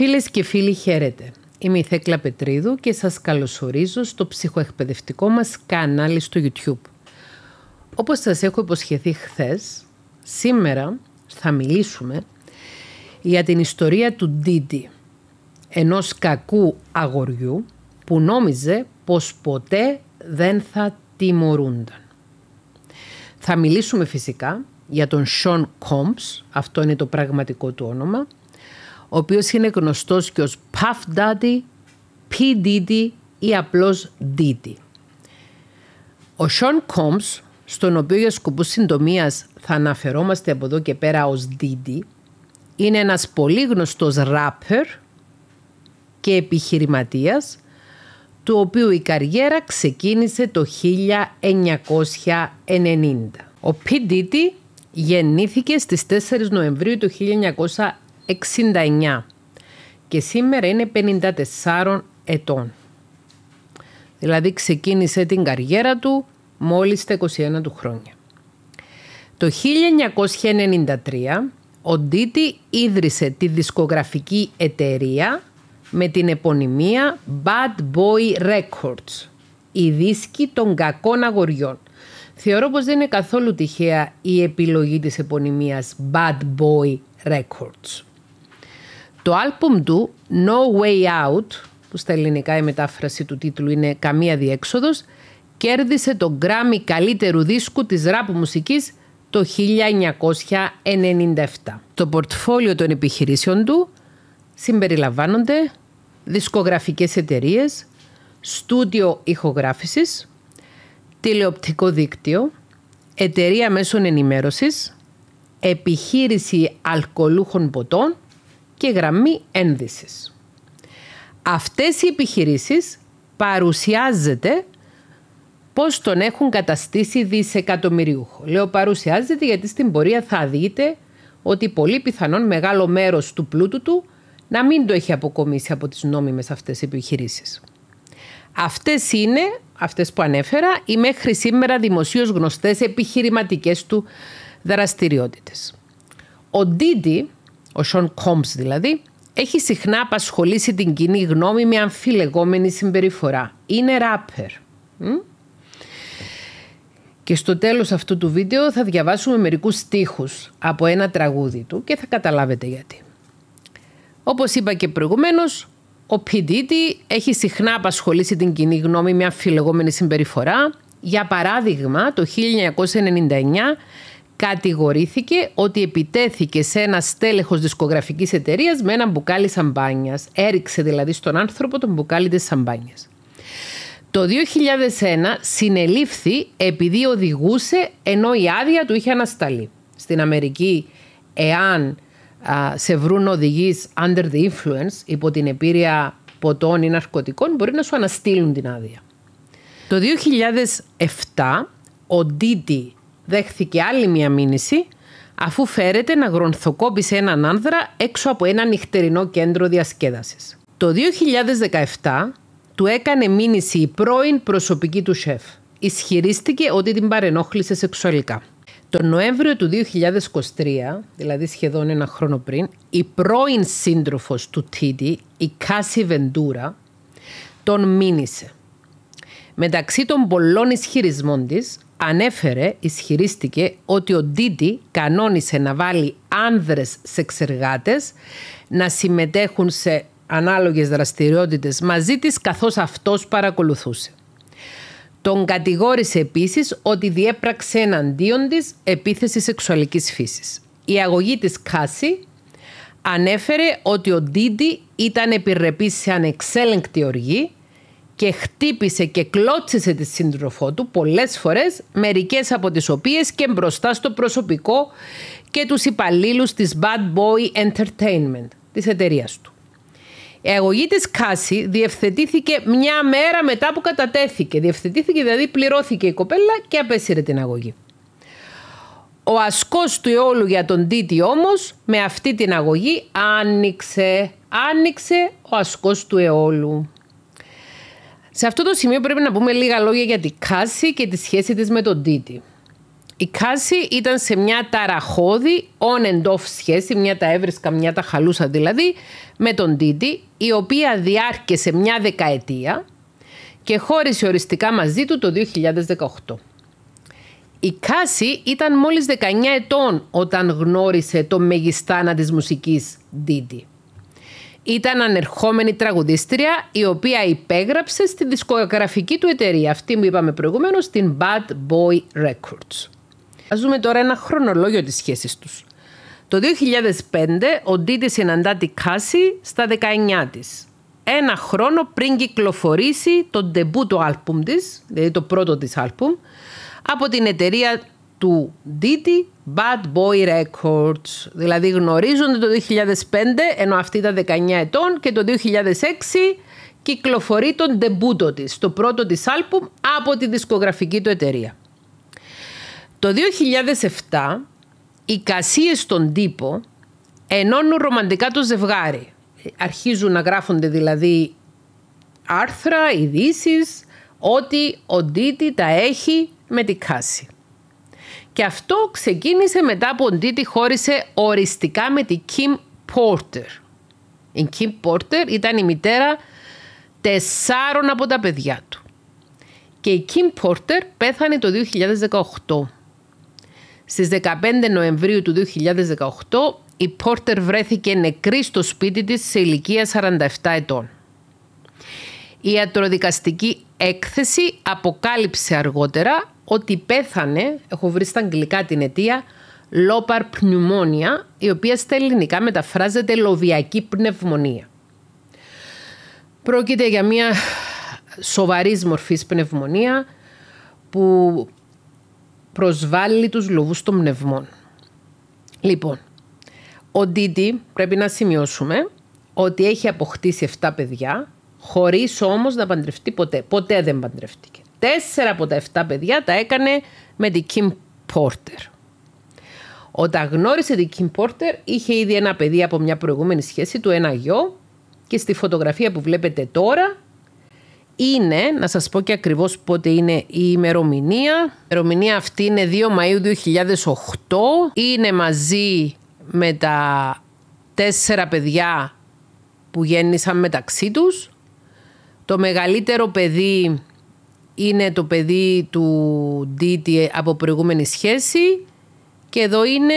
Φίλες και φίλοι χαίρετε. Είμαι η Θέκλα Πετρίδου και σας καλωσορίζω στο ψυχοεκπαιδευτικό μας κανάλι στο YouTube. Όπως σας έχω υποσχεθεί χθες, σήμερα θα μιλήσουμε για την ιστορία του Ντίτι, ενός κακού αγοριού που νόμιζε πως ποτέ δεν θα τιμωρούνταν. Θα μιλήσουμε φυσικά για τον Σον Κόμπς, αυτό είναι το πραγματικό του όνομα, ο οποίος είναι γνωστός και ως Puff Daddy, P. Diddy ή απλώς Diddy. Ο Sean Combs, στον οποίο για σκοπούς συντομίας θα αναφερόμαστε από εδώ και πέρα ως Diddy, είναι ένας πολύ γνωστός rapper και επιχειρηματίας, του οποίου η καριέρα ξεκίνησε το 1990. Ο P. Diddy γεννήθηκε στις 4 Νοεμβρίου του 1990 69 και σήμερα είναι 54 ετών. Δηλαδή ξεκίνησε την καριέρα του μόλις τα 21 του χρόνια. Το 1993 ο Ντίτι ίδρυσε τη δισκογραφική εταιρεία με την επωνυμία Bad Boy Records, η δίσκη των κακών αγοριών. Θεωρώ πως δεν είναι καθόλου τυχαία η επιλογή της επωνυμίας Bad Boy Records το άλπουμ του No Way Out, που στα ελληνικά η μετάφραση του τίτλου είναι «Καμία διέξοδος», κέρδισε το γκράμι καλύτερου δίσκου της ράπ μουσικής το 1997. Το πορτφόλιο των επιχειρήσεων του συμπεριλαμβάνονται δισκογραφικές εταιρείες, στούντιο ηχογράφησης, τηλεοπτικό δίκτυο, εταιρεία μέσων ενημέρωσης, επιχείρηση αλκοολούχων ποτών και γραμμή ένδυσης. Αυτές οι επιχειρήσεις παρουσιάζεται πώς τον έχουν καταστήσει δισεκατομμυριούχο. Λέω παρουσιάζεται γιατί στην πορεία θα δείτε ότι πολύ πιθανόν μεγάλο μέρος του πλούτου του να μην το έχει αποκομίσει από τις νόμιμες αυτές επιχειρήσεις. Αυτές είναι, αυτές που ανέφερα, οι μέχρι σήμερα δημοσίως γνωστές επιχειρηματικές του δραστηριότητες. Ο Ντίτι ο Σον Κόμπς, δηλαδή, έχει συχνά απασχολήσει την κοινή γνώμη με αμφιλεγόμενη συμπεριφορά. Είναι ράπερ. Και στο τέλος αυτού του βίντεο θα διαβάσουμε μερικούς στίχους από ένα τραγούδι του και θα καταλάβετε γιατί. Όπως είπα και προηγουμένως, ο Πιντίτη έχει συχνά απασχολήσει την κοινή γνώμη με αμφιλεγόμενη συμπεριφορά. Για παράδειγμα, το 1999 κατηγορήθηκε ότι επιτέθηκε σε ένα στέλεχος δισκογραφικής εταιρείας με ένα μπουκάλι σαμπάνιας. Έριξε δηλαδή στον άνθρωπο τον μπουκάλι της σαμπάνιας. Το 2001 συνελήφθη επειδή οδηγούσε ενώ η άδεια του είχε ανασταλεί. Στην Αμερική, εάν σε βρουν οδηγείς under the influence, υπό την επίρρεια ποτών ή ναρκωτικών, μπορεί να σου αναστείλουν την άδεια. Το 2007 ο Ντίτι δέχθηκε άλλη μία μήνυση αφού φέρεται να γρονθοκόπησε έναν άνδρα έξω από ένα νυχτερινό κέντρο διασκέδασης. Το 2017 του έκανε μήνυση η πρώην προσωπική του σεφ. Ισχυρίστηκε ότι την παρενόχλησε σεξουαλικά. Το Νοέμβριο του 2023, δηλαδή σχεδόν ένα χρόνο πριν, η πρώην σύντροφος του Τίτι, η Κάση Βεντούρα, τον μήνυσε. Μεταξύ των πολλών ισχυρισμών της, ανέφερε, ισχυρίστηκε ότι ο Ντίτι κανόνισε να βάλει άνδρες σεξεργάτες να συμμετέχουν σε ανάλογες δραστηριότητες μαζί της καθώς αυτός παρακολουθούσε. Τον κατηγόρησε επίσης ότι διέπραξε εναντίον της επίθεση σεξουαλικής φύσης. Η αγωγή της Κάση ανέφερε ότι ο Ντίτι ήταν επιρρεπής σε ανεξέλεγκτη οργή και χτύπησε και κλώτσισε τη σύντροφό του πολλές φορές, μερικές από τις οποίες και μπροστά στο προσωπικό και τους υπαλλήλους της Bad Boy Entertainment, της εταιρείας του. Η αγωγή της Κάση διευθετήθηκε μια μέρα μετά που κατατέθηκε. Διευθετήθηκε, δηλαδή πληρώθηκε η κοπέλα και απέσυρε την αγωγή. Ο ασκός του Εόλου για τον Τίτη όμως με αυτή την αγωγή άνοιξε. Άνοιξε ο ασκός του εόλου. Σε αυτό το σημείο πρέπει να πούμε λίγα λόγια για την Κάση και τη σχέση της με τον Τίτη. Η Κάση ήταν σε μια ταραχώδη on and off σχέση, μια τα έβρισκα, μια τα χαλούσα δηλαδή, με τον Τίτη, η οποία διάρκεσε μια δεκαετία και χώρισε οριστικά μαζί του το 2018. Η Κάση ήταν μόλις 19 ετών όταν γνώρισε το μεγιστάνα της μουσικής τίτη ήταν ανερχόμενη τραγουδίστρια η οποία υπέγραψε στη δισκογραφική του εταιρεία, αυτή που είπαμε προηγουμένως, την Bad Boy Records. Ας δούμε τώρα ένα χρονολόγιο της σχέσης τους. Το 2005 ο Ντίτης συναντά τη Κάση στα 19 της. Ένα χρόνο πριν κυκλοφορήσει το ντεμπού του άλπουμ της, δηλαδή το πρώτο της άλπουμ, από την εταιρεία του Diddy Bad Boy Records. Δηλαδή γνωρίζονται το 2005 ενώ αυτή τα 19 ετών και το 2006 κυκλοφορεί τον ντεμπούτο της, το πρώτο της άλπουμ από τη δισκογραφική του εταιρεία. Το 2007 οι κασίες στον τύπο ενώνουν ρομαντικά το ζευγάρι. Αρχίζουν να γράφονται δηλαδή άρθρα, ειδήσεις ότι ο Ντίτι τα έχει με την Κάση. Και αυτό ξεκίνησε μετά από ότι τη χώρισε οριστικά με τη Kim Porter. Η Kim Porter ήταν η μητέρα τεσσάρων από τα παιδιά του. Και η Kim Porter πέθανε το 2018. Στις 15 Νοεμβρίου του 2018 η Πόρτερ βρέθηκε νεκρή στο σπίτι της σε ηλικία 47 ετών. Η ιατροδικαστική έκθεση αποκάλυψε αργότερα ότι πέθανε, έχω βρει στα αγγλικά την αιτία, λόπαρ πνευμόνια, η οποία στα ελληνικά μεταφράζεται λοβιακή πνευμονία. Πρόκειται για μια σοβαρής μορφής πνευμονία που προσβάλλει τους λοβούς των πνευμών. Λοιπόν, ο Ντίτι πρέπει να σημειώσουμε ότι έχει αποκτήσει 7 παιδιά, Χωρίς όμως να παντρευτεί ποτέ. Ποτέ δεν παντρευτήκε. Τέσσερα από τα εφτά παιδιά τα έκανε με την Kim Porter. Όταν γνώρισε την Kim Porter, είχε ήδη ένα παιδί από μια προηγούμενη σχέση του, ένα γιο. Και στη φωτογραφία που βλέπετε τώρα, είναι, να σας πω και ακριβώς πότε είναι η ημερομηνία. Η ημερομηνία αυτή είναι 2 Μαΐου 2008. Είναι μαζί με τα τέσσερα παιδιά που γέννησαν μεταξύ τους. Το μεγαλύτερο παιδί είναι το παιδί του Ντίτι από προηγούμενη σχέση και εδώ είναι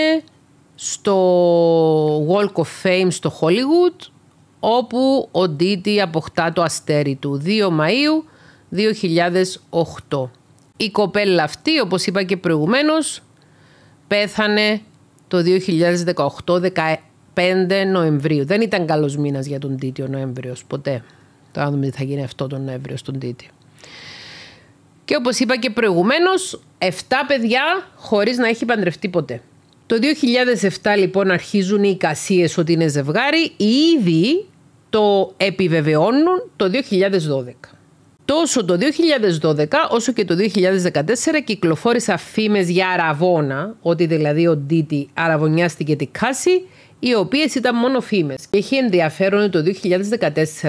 στο Walk of Fame στο Hollywood όπου ο Ντίτι αποκτά το αστέρι του 2 Μαΐου 2008. Η κοπέλα αυτή, όπως είπα και προηγουμένως, πέθανε το 2018 15 Νοεμβρίου. Δεν ήταν καλός μήνας για τον Τίτιο Νοέμβριος ποτέ. Το να δούμε τι θα γίνει αυτό τον Νοέμβριο στον Τίτη. Και όπως είπα και προηγουμένως, 7 παιδιά χωρίς να έχει παντρευτεί ποτέ. Το 2007 λοιπόν αρχίζουν οι Κασίες ότι είναι ζευγάρι, ήδη το επιβεβαιώνουν το 2012. Τόσο το 2012 όσο και το 2014 κυκλοφόρησαν φήμες για αραβόνα, ότι δηλαδή ο Ντίτη αραβωνιάστηκε τη Κάση οι οποίες ήταν μόνο φήμες. Και έχει ενδιαφέρον το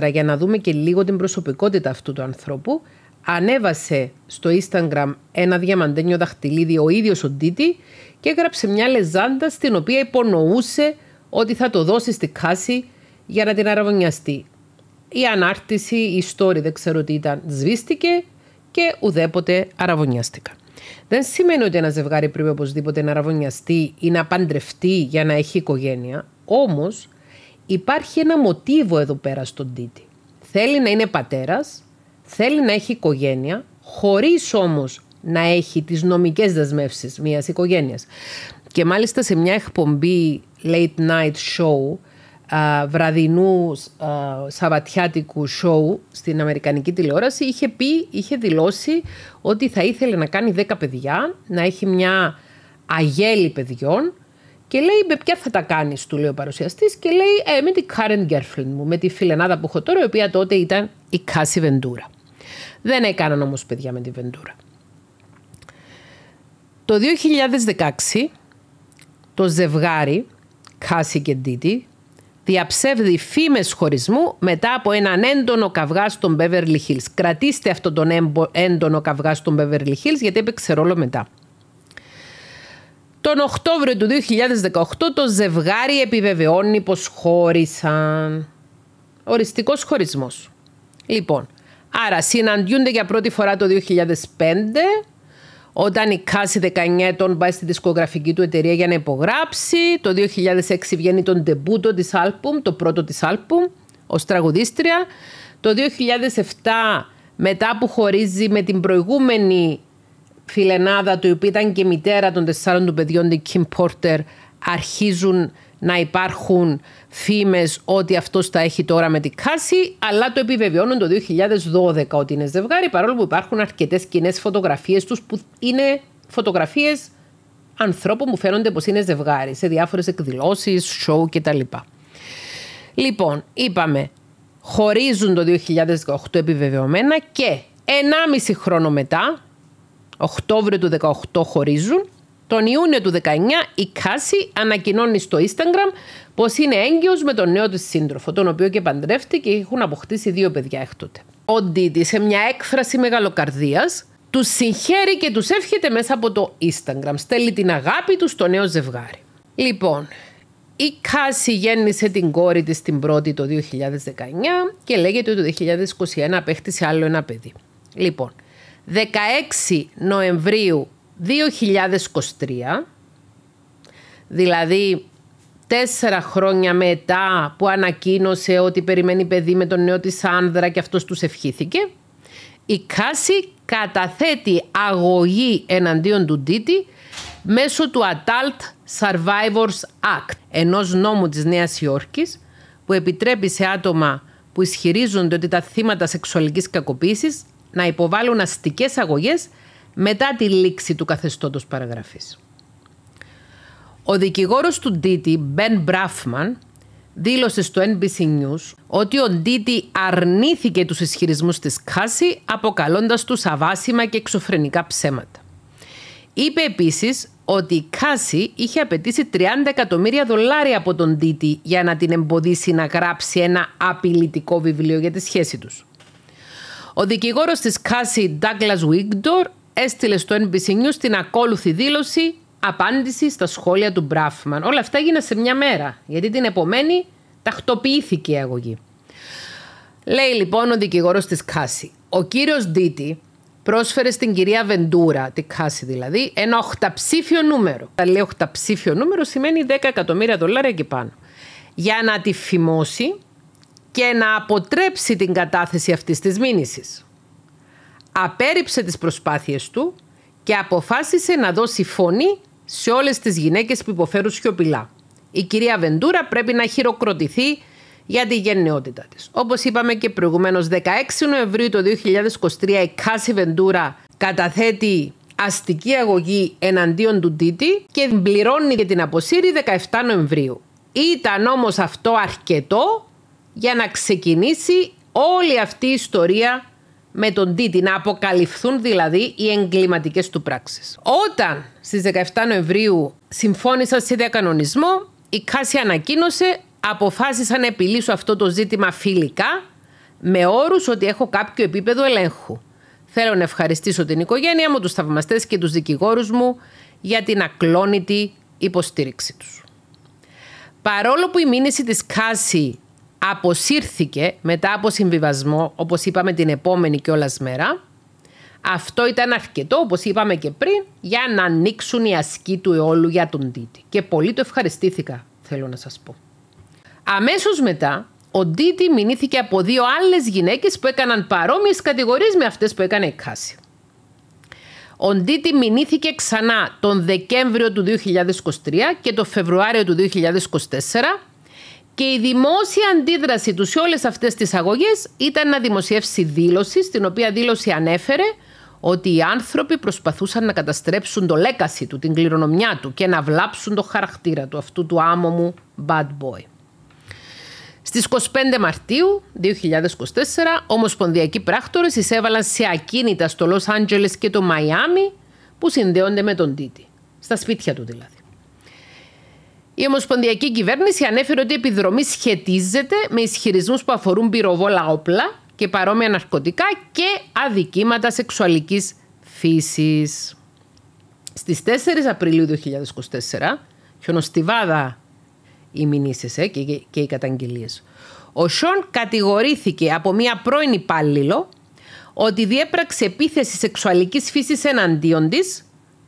2014, για να δούμε και λίγο την προσωπικότητα αυτού του ανθρώπου, ανέβασε στο Instagram ένα διαμαντένιο δαχτυλίδι ο ίδιος ο Ντίτη και έγραψε μια λεζάντα στην οποία υπονοούσε ότι θα το δώσει στη κάση για να την αραβωνιαστεί. Η ανάρτηση, η story δεν ξέρω τι ήταν, σβήστηκε και ουδέποτε αραβωνιάστηκα. Δεν σημαίνει ότι ένα ζευγάρι πρέπει οπωσδήποτε να αραβωνιαστεί ή να παντρευτεί για να έχει οικογένεια. Όμως υπάρχει ένα μοτίβο εδώ πέρα στον Τίτη. Θέλει να είναι πατέρας, θέλει να έχει οικογένεια, χωρίς όμως να έχει τις νομικές δεσμεύσεις μιας οικογένειας. Και μάλιστα σε μια εκπομπή late night show βραδινού α, σαβατιάτικου σοου στην Αμερικανική τηλεόραση είχε πει, είχε δηλώσει ότι θα ήθελε να κάνει 10 παιδιά, να έχει μια αγέλη παιδιών και λέει με ποια θα τα κάνεις, του λέει ο παρουσιαστής, και λέει «Ε, με την current girlfriend μου, με τη φιλενάδα που έχω τώρα, η οποία τότε ήταν η Κάση Βεντούρα. Δεν έκαναν όμως παιδιά με τη Βεντούρα. Το 2016 το ζευγάρι Κάση και Ντίτι διαψεύδει φήμες χωρισμού μετά από έναν έντονο καυγά στον Beverly Hills. Κρατήστε αυτόν τον έντονο καυγά στον Beverly Hills γιατί έπαιξε ρόλο μετά. Τον Οκτώβριο του 2018 το ζευγάρι επιβεβαιώνει πως χώρισαν. Οριστικός χωρισμός. Λοιπόν, άρα συναντιούνται για πρώτη φορά το 2005 όταν η Κάση 19 ετών πάει στη δισκογραφική του εταιρεία για να υπογράψει, το 2006 βγαίνει τον τεμπούτο της άλπουμ, το πρώτο της άλπουμ, ως τραγουδίστρια. Το 2007 μετά που χωρίζει με την προηγούμενη φιλενάδα του, η οποία ήταν και μητέρα των τεσσάρων του παιδιών, την Κιμ Πόρτερ, αρχίζουν να υπάρχουν φήμες ότι αυτός τα έχει τώρα με την Κάση, αλλά το επιβεβαιώνουν το 2012 ότι είναι ζευγάρι, παρόλο που υπάρχουν αρκετές κοινέ φωτογραφίες τους που είναι φωτογραφίες ανθρώπων που φαίνονται πως είναι ζευγάρι σε διάφορες εκδηλώσεις, show κτλ. Λοιπόν, είπαμε, χωρίζουν το 2018 επιβεβαιωμένα και 1,5 χρόνο μετά, Οκτώβριο του 18 χωρίζουν τον Ιούνιο του 19, η Κάση ανακοινώνει στο Instagram πως είναι έγκυος με τον νέο της σύντροφο, τον οποίο και παντρεύτηκε και έχουν αποκτήσει δύο παιδιά έκτοτε. Ο Ντίτης, σε μια έκφραση μεγαλοκαρδίας, τους συγχαίρει και τους εύχεται μέσα από το Instagram. Στέλνει την αγάπη του στο νέο ζευγάρι. Λοιπόν, η Κάση γέννησε την κόρη της την πρώτη το 2019 και λέγεται ότι το 2021 απέκτησε άλλο ένα παιδί. Λοιπόν, 16 Νοεμβρίου 2023, δηλαδή τέσσερα χρόνια μετά που ανακοίνωσε ότι περιμένει παιδί με τον νέο της άνδρα και αυτός τους ευχήθηκε, η Κάση καταθέτει αγωγή εναντίον του Ντίτι μέσω του Adult Survivors Act, ενός νόμου της Νέας Υόρκης που επιτρέπει σε άτομα που ισχυρίζονται ότι τα θύματα σεξουαλικής κακοποίησης να υποβάλουν αστικές αγωγές μετά τη λήξη του καθεστώτος παραγραφής. Ο δικηγόρος του Ντίτη, Μπεν Μπράφμαν, δήλωσε στο NBC News ότι ο Ντίτη αρνήθηκε τους ισχυρισμούς της Κάση αποκαλώντας τους αβάσιμα και εξωφρενικά ψέματα. Είπε επίσης ότι η Κάση είχε απαιτήσει 30 εκατομμύρια δολάρια από τον Ντίτι για να την εμποδίσει να γράψει ένα απειλητικό βιβλίο για τη σχέση τους. Ο δικηγόρος της Κάση, Douglas Wigdor, έστειλε στο NBC News την ακόλουθη δήλωση απάντηση στα σχόλια του Μπράφμαν. Όλα αυτά έγιναν σε μια μέρα, γιατί την επομένη τακτοποιήθηκε η αγωγή. Λέει λοιπόν ο δικηγόρος της Κάση. Ο κύριος Ντίτη πρόσφερε στην κυρία Βεντούρα, τη Κάση δηλαδή, ένα οχταψήφιο νούμερο. Τα λέει οχταψήφιο νούμερο σημαίνει 10 εκατομμύρια δολάρια και πάνω. Για να τη φημώσει και να αποτρέψει την κατάθεση αυτής της μήνυσης απέρριψε τις προσπάθειες του και αποφάσισε να δώσει φωνή σε όλες τις γυναίκες που υποφέρουν σιωπηλά. Η κυρία Βεντούρα πρέπει να χειροκροτηθεί για τη γενναιότητα της. Όπως είπαμε και προηγουμένως, 16 Νοεμβρίου του 2023 η Κάση Βεντούρα καταθέτει αστική αγωγή εναντίον του Τίτη και πληρώνει για την αποσύρη 17 Νοεμβρίου. Ήταν όμως αυτό αρκετό για να ξεκινήσει όλη αυτή η ιστορία με τον Τίτι να αποκαλυφθούν δηλαδή οι εγκληματικές του πράξεις. Όταν στις 17 Νοεμβρίου συμφώνησαν σε διακανονισμό, η Κάση ανακοίνωσε αποφάσισα να επιλύσω αυτό το ζήτημα φιλικά με όρους ότι έχω κάποιο επίπεδο ελέγχου. Θέλω να ευχαριστήσω την οικογένεια μου, τους θαυμαστές και τους δικηγόρους μου για την ακλόνητη υποστήριξη τους. Παρόλο που η μήνυση της Κάση αποσύρθηκε μετά από συμβιβασμό, όπως είπαμε την επόμενη κιόλας μέρα. Αυτό ήταν αρκετό, όπως είπαμε και πριν, για να ανοίξουν οι ασκοί του αιώλου για τον Τίτη. Και πολύ το ευχαριστήθηκα, θέλω να σας πω. Αμέσως μετά, ο Τίτη μηνύθηκε από δύο άλλες γυναίκες που έκαναν παρόμοιες κατηγορίες με αυτές που έκανε η Κάση. Ο ντίτι μηνύθηκε ξανά τον Δεκέμβριο του 2023 και τον Φεβρουάριο του 2024 και η δημόσια αντίδραση τους σε όλες αυτές τις αγωγές ήταν να δημοσιεύσει δήλωση, στην οποία δήλωση ανέφερε ότι οι άνθρωποι προσπαθούσαν να καταστρέψουν το λέκαση του, την κληρονομιά του και να βλάψουν το χαρακτήρα του, αυτού του άμομου bad boy. Στι 25 Μαρτίου 2024, ομοσπονδιακοί πράκτορες εισέβαλαν σε ακίνητα στο Λο Άντζελε και το Μαϊάμι που συνδέονται με τον Τίτη. Στα σπίτια του δηλαδή. Η Ομοσπονδιακή Κυβέρνηση ανέφερε ότι η επιδρομή σχετίζεται με ισχυρισμούς που αφορούν πυροβόλα όπλα και παρόμοια ναρκωτικά και αδικήματα σεξουαλικής φύσης. Στις 4 Απριλίου 2024, χιονοστιβάδα οι μηνύσεις ε, και, και οι καταγγελίες. Ο Σον κατηγορήθηκε από μία πρώην υπάλληλο ότι διέπραξε επίθεση σεξουαλικής φύσης εναντίον της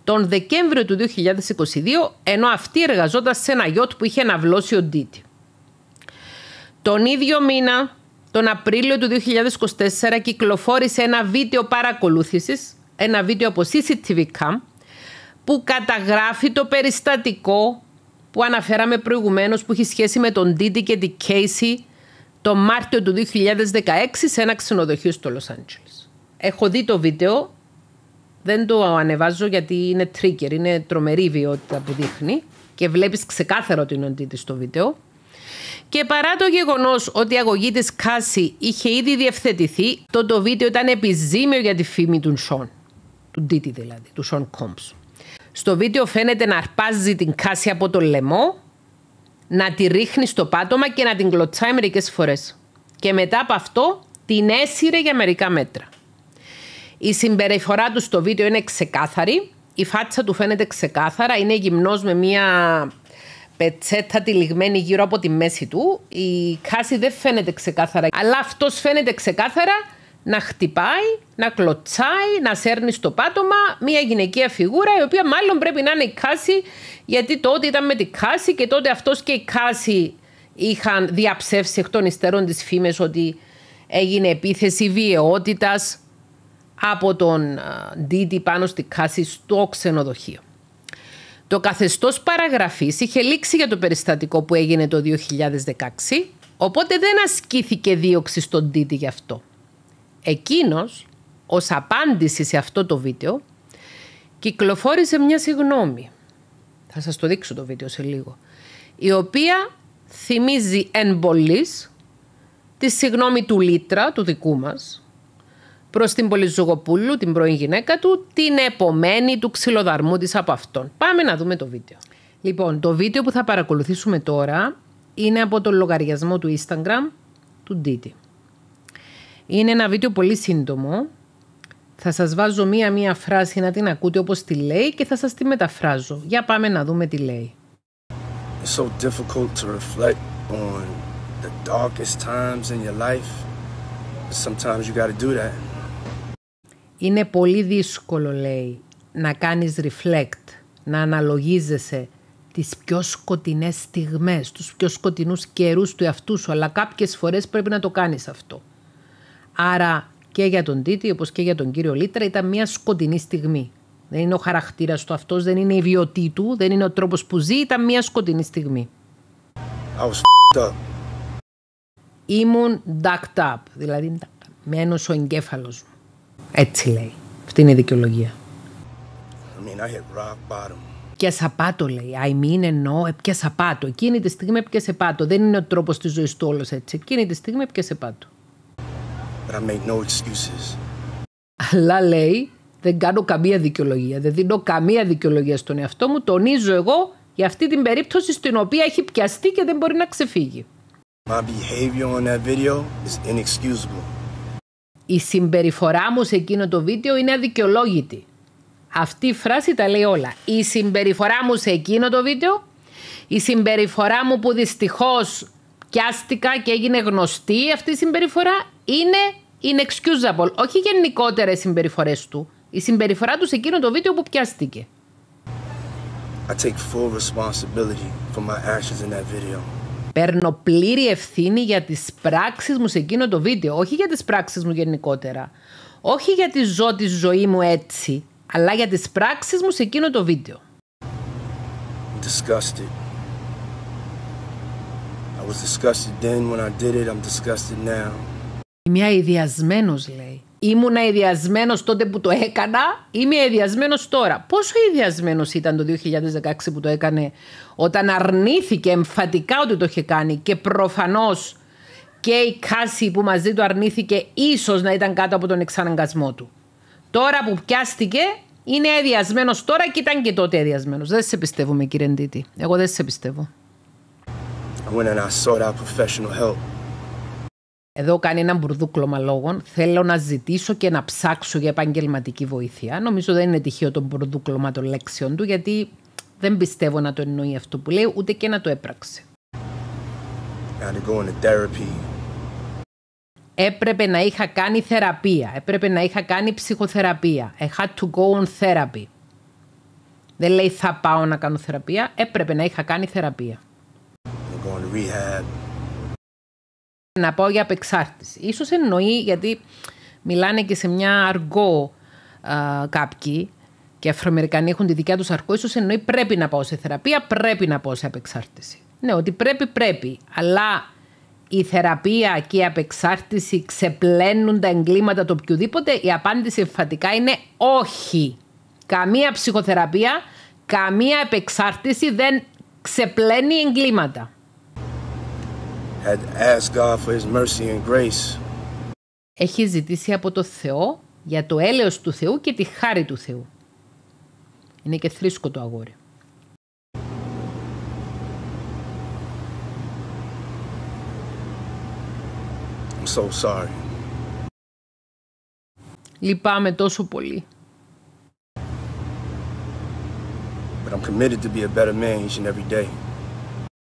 τον Δεκέμβριο του 2022, ενώ αυτή εργαζόταν σε ένα γιότ που είχε αναβλώσει ο Ντίτη. Τον ίδιο μήνα, τον Απρίλιο του 2024, κυκλοφόρησε ένα βίντεο παρακολούθησης, ένα βίντεο από CCTV Cam, που καταγράφει το περιστατικό που αναφέραμε προηγουμένως που έχει σχέση με τον Ντίτη και την Κέισι το Μάρτιο του 2016 σε ένα ξενοδοχείο στο Λος Άντζελες. Έχω δει το βίντεο, δεν το ανεβάζω γιατί είναι trigger, είναι τρομερή βιότητα που δείχνει και βλέπεις ξεκάθαρο την είναι στο βίντεο. Και παρά το γεγονός ότι η αγωγή της Κάση είχε ήδη διευθετηθεί, το το βίντεο ήταν επιζήμιο για τη φήμη του Σον. Του Ντίτη δηλαδή, του Σον Κόμψ. Στο βίντεο φαίνεται να αρπάζει την Κάση από το λαιμό, να τη ρίχνει στο πάτωμα και να την κλωτσάει μερικές φορές. Και μετά από αυτό την έσυρε για μερικά μέτρα. Η συμπεριφορά του στο βίντεο είναι ξεκάθαρη. Η φάτσα του φαίνεται ξεκάθαρα. Είναι γυμνός με μία πετσέτα τυλιγμένη γύρω από τη μέση του. Η Κάση δεν φαίνεται ξεκάθαρα. Αλλά αυτός φαίνεται ξεκάθαρα να χτυπάει, να κλωτσάει, να σέρνει στο πάτωμα μια γυναικεία φιγούρα η οποία μάλλον πρέπει να είναι η Κάση γιατί τότε ήταν με τη Κάση και τότε αυτός και η Κάση είχαν διαψεύσει εκ των υστέρων τις φήμες ότι έγινε επίθεση βιαιότητας από τον Ντίτι πάνω στη Κάση στο ξενοδοχείο. Το καθεστώς παραγραφής είχε λήξει για το περιστατικό που έγινε το 2016, οπότε δεν ασκήθηκε δίωξη στον Ντίτι γι' αυτό. Εκείνος, ως απάντηση σε αυτό το βίντεο, κυκλοφόρησε μια συγνώμη. Θα σας το δείξω το βίντεο σε λίγο. Η οποία θυμίζει εν τη συγνώμη του Λίτρα, του δικού μας, προς την Πολυζουγοπούλου, την πρώην γυναίκα του, την επομένη του ξυλοδαρμού της από αυτόν. Πάμε να δούμε το βίντεο. Λοιπόν, το βίντεο που θα παρακολουθήσουμε τώρα είναι από τον λογαριασμό του Instagram του Ντίτη. Είναι ένα βίντεο πολύ σύντομο. Θα σας βάζω μία-μία φράση να την ακούτε όπως τη λέει και θα σας τη μεταφράζω. Για πάμε να δούμε τι λέει. It's so difficult to reflect on the darkest times in your life. Sometimes you got do that. Είναι πολύ δύσκολο, λέει, να κάνεις reflect, να αναλογίζεσαι τις πιο σκοτεινές στιγμές, τους πιο σκοτεινούς καιρούς του εαυτού σου, αλλά κάποιες φορές πρέπει να το κάνεις αυτό. Άρα και για τον Τίτη, όπως και για τον κύριο Λίτρα, ήταν μια σκοτεινή στιγμή. Δεν είναι ο χαρακτήρας του αυτός, δεν είναι η βιωτή του, δεν είναι ο τρόπος που ζει, ήταν μια σκοτεινή στιγμή. Ήμουν ducked up, δηλαδή μένος ο εγκέφαλος μου. Έτσι λέει. Αυτή είναι η δικαιολογία. I mean, I hit rock bottom. Πιάσα πάτο, λέει. I mean, εννοώ, ε, πιάσα πάτο. Εκείνη τη στιγμή πιάσε πάτο. Δεν είναι ο τρόπος της ζωής του όλος έτσι. Εκείνη τη στιγμή πιάσε πάτο. But I make no excuses. Αλλά λέει, δεν κάνω καμία δικαιολογία. Δεν δίνω καμία δικαιολογία στον εαυτό μου. Τονίζω εγώ για αυτή την περίπτωση στην οποία έχει πιαστεί και δεν μπορεί να ξεφύγει. My behavior on that video is inexcusable η συμπεριφορά μου σε εκείνο το βίντεο είναι αδικαιολόγητη. Αυτή η φράση τα λέει όλα. Η συμπεριφορά μου σε εκείνο το βίντεο, η συμπεριφορά μου που δυστυχώς πιάστηκα και έγινε γνωστή αυτή η συμπεριφορά, είναι inexcusable. Όχι γενικότερες συμπεριφορές του. Η συμπεριφορά του σε εκείνο το βίντεο που πιάστηκε. I take full responsibility for my actions in that video. Παίρνω πλήρη ευθύνη για τις πράξεις μου σε εκείνο το βίντεο, όχι για τις πράξεις μου γενικότερα. Όχι γιατί ζω τη ζωή μου έτσι, αλλά για τις πράξεις μου σε εκείνο το βίντεο. Disgusted. I Είμαι λέει. Ήμουνα εδιασμένο τότε που το έκανα, είμαι εδιασμένο τώρα. Πόσο εδιασμένο ήταν το 2016 που το έκανε, όταν αρνήθηκε εμφαντικά ότι το είχε κάνει και προφανώς και η Κάση που μαζί του αρνήθηκε ίσως να ήταν κάτω από τον εξαναγκασμό του. Τώρα που πιάστηκε είναι εδιασμένος τώρα και ήταν και τότε εδιασμένος. Δεν σε πιστεύουμε κύριε Ντίτη. Εγώ δεν σε πιστεύω. I sought out professional help. Εδώ κάνει ένα μπουρδούκλωμα λόγων. Θέλω να ζητήσω και να ψάξω για επαγγελματική βοήθεια. Νομίζω δεν είναι τυχαίο το μπουρδούκλωμα των λέξεων του, γιατί δεν πιστεύω να το εννοεί αυτό που λέει, ούτε και να το έπραξε. Έπρεπε να είχα κάνει θεραπεία. Έπρεπε να είχα κάνει ψυχοθεραπεία. I had to go on therapy. Δεν λέει θα πάω να κάνω θεραπεία. Έπρεπε να είχα κάνει θεραπεία. to rehab να πάω για απεξάρτηση. Ίσως εννοεί γιατί μιλάνε και σε μια αργό α, κάποιοι και οι Αφροαμερικανοί έχουν τη δικιά τους αργό, ίσως εννοεί πρέπει να πάω σε θεραπεία, πρέπει να πάω σε απεξάρτηση. Ναι, ότι πρέπει, πρέπει. Αλλά η θεραπεία και η απεξάρτηση ξεπλένουν τα εγκλήματα του οποιοδήποτε. Η απάντηση εμφαντικά είναι όχι. Καμία ψυχοθεραπεία, καμία επεξάρτηση δεν ξεπλένει εγκλήματα had asked God for his mercy and grace. Έχει ζητήσει από το Θεό για το έλεος του Θεού και τη χάρη του Θεού. Είναι και θρήσκο το αγόρι. I'm so sorry. Λυπάμαι τόσο πολύ. But I'm committed to be a better man each and every day.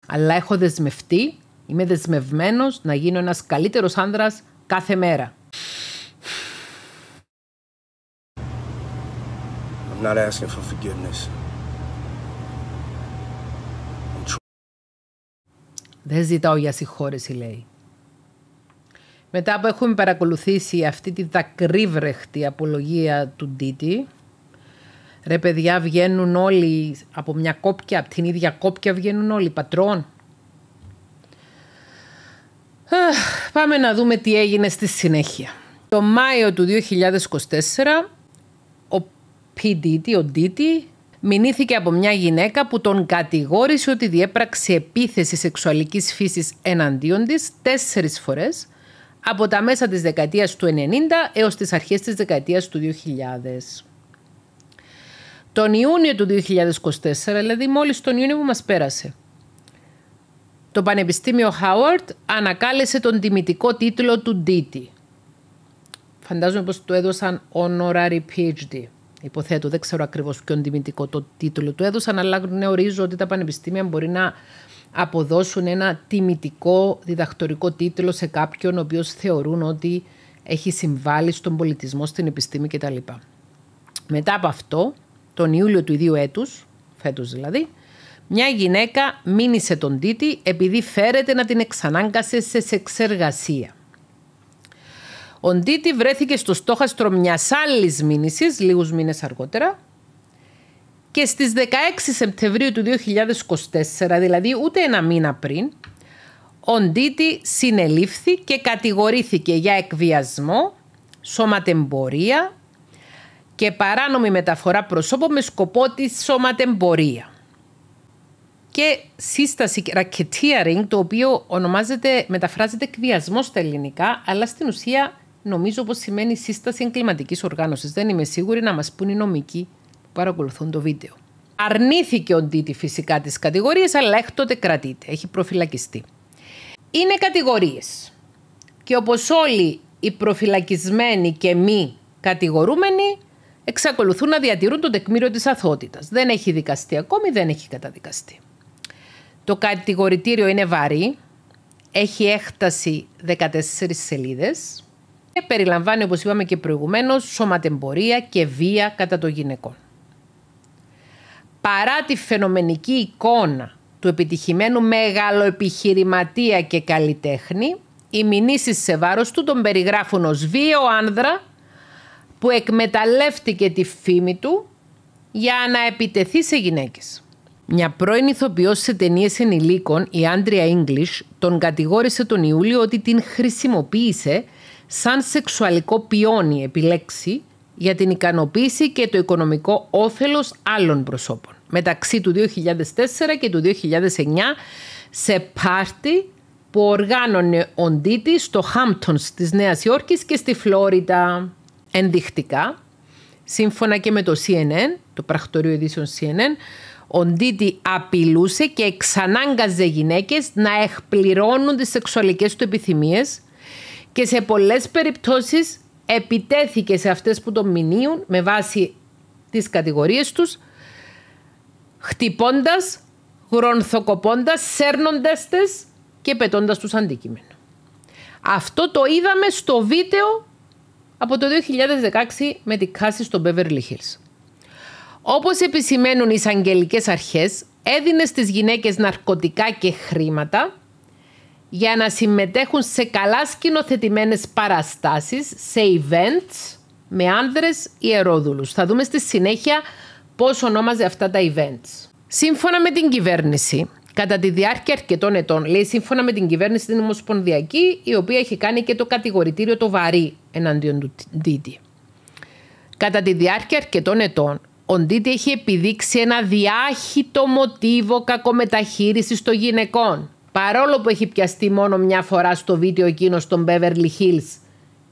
Αλλά έχω δεσμευτεί Είμαι δεσμευμένος να γίνω ένας καλύτερος άντρα κάθε μέρα. Δεν ζητάω για συγχώρεση, λέει. Μετά που έχουμε παρακολουθήσει αυτή τη δακρύβρεχτη απολογία του Ντίτη, ρε παιδιά βγαίνουν όλοι από μια κόπια, από την ίδια κόπια βγαίνουν όλοι, πατρών. Πάμε να δούμε τι έγινε στη συνέχεια. Το Μάιο του 2024 ο P.D.T. ο DT, μηνύθηκε από μια γυναίκα που τον κατηγόρησε ότι διέπραξε επίθεση σεξουαλικής φύσης εναντίον της τέσσερις φορές από τα μέσα της δεκαετίας του 90 έως τις αρχές της δεκαετίας του 2000. Τον Ιούνιο του 2024, δηλαδή μόλις τον Ιούνιο που μας πέρασε, το Πανεπιστήμιο Χάουαρτ ανακάλεσε τον τιμητικό τίτλο του DT. Φαντάζομαι πως του έδωσαν honorary PhD. Υποθέτω, δεν ξέρω ακριβώς ποιον τιμητικό το τίτλο του έδωσαν, αλλά γνωρίζω ότι τα πανεπιστήμια μπορεί να αποδώσουν ένα τιμητικό διδακτορικό τίτλο σε κάποιον ο οποίος θεωρούν ότι έχει συμβάλει στον πολιτισμό, στην επιστήμη κτλ. Μετά από αυτό, τον Ιούλιο του ιδίου έτους, φέτος δηλαδή, μια γυναίκα μήνυσε τον Τίτη επειδή φέρεται να την εξανάγκασε σε σεξεργασία. Ο Ντίτη βρέθηκε στο στόχαστρο μιας άλλης μήνυσης λίγους μήνες αργότερα και στις 16 Σεπτεμβρίου του 2024, δηλαδή ούτε ένα μήνα πριν, ο Ντίτη συνελήφθη και κατηγορήθηκε για εκβιασμό, σωματεμπορία και παράνομη μεταφορά προσώπων με σκοπό τη σωματεμπορία και σύσταση racketeering, το οποίο ονομάζεται, μεταφράζεται εκβιασμός στα ελληνικά, αλλά στην ουσία νομίζω πως σημαίνει σύσταση εγκληματικής οργάνωσης. Δεν είμαι σίγουρη να μας πούν οι νομικοί που παρακολουθούν το βίντεο. Αρνήθηκε ο Ντίτη φυσικά τις κατηγορίες, αλλά έκτοτε κρατείται, έχει προφυλακιστεί. Είναι κατηγορίες. Και όπως όλοι οι προφυλακισμένοι και μη κατηγορούμενοι, εξακολουθούν να διατηρούν το τεκμήριο της αθότητας. Δεν έχει δικαστεί ακόμη, δεν έχει καταδικαστεί. Το κατηγορητήριο είναι βαρύ, έχει έκταση 14 σελίδες και περιλαμβάνει, όπως είπαμε και προηγουμένως, σωματεμπορία και βία κατά των γυναικών. Παρά τη φαινομενική εικόνα του επιτυχημένου μεγαλοεπιχειρηματία και καλλιτέχνη, οι μηνύσεις σε βάρος του τον περιγράφουν ως βίαιο άνδρα που εκμεταλλεύτηκε τη φήμη του για να επιτεθεί σε γυναίκες. Μια πρώην ηθοποιός σε ταινίες ενηλίκων, η Άντρια English, τον κατηγόρησε τον Ιούλιο ότι την χρησιμοποίησε σαν σεξουαλικό πιόνι επιλέξη για την ικανοποίηση και το οικονομικό όφελος άλλων προσώπων. Μεταξύ του 2004 και του 2009 σε πάρτι που οργάνωνε Ντίτη στο Χάμπτονς της Νέας Υόρκης και στη Φλόριτα. Ενδεικτικά, σύμφωνα και με το CNN, το πρακτορείο ειδήσεων CNN, ο Ντίτι απειλούσε και εξανάγκαζε γυναίκες να εκπληρώνουν τις σεξουαλικές του επιθυμίες και σε πολλές περιπτώσεις επιτέθηκε σε αυτές που τον μηνύουν με βάση τις κατηγορίες τους χτυπώντας, γρονθοκοπώντας, σέρνοντας τες και πετώντας τους αντικείμενο. Αυτό το είδαμε στο βίντεο από το 2016 με την κάση στο Beverly Hills. Όπως επισημαίνουν οι εισαγγελικές αρχές, έδινε στις γυναίκες ναρκωτικά και χρήματα για να συμμετέχουν σε καλά σκηνοθετημένες παραστάσεις, σε events με άνδρες ιερόδουλους. Θα δούμε στη συνέχεια πώς ονόμαζε αυτά τα events. Σύμφωνα με την κυβέρνηση, κατά τη διάρκεια αρκετών ετών, λέει σύμφωνα με την κυβέρνηση την Ομοσπονδιακή, η οποία έχει κάνει και το κατηγορητήριο το βαρύ εναντίον του Δίτη. Κατά τη διάρκεια αρκετών ετών, ο Ντίτη έχει επιδείξει ένα διάχυτο μοτίβο κακομεταχείρισης των γυναικών. Παρόλο που έχει πιαστεί μόνο μια φορά στο βίντεο εκείνο των Beverly Hills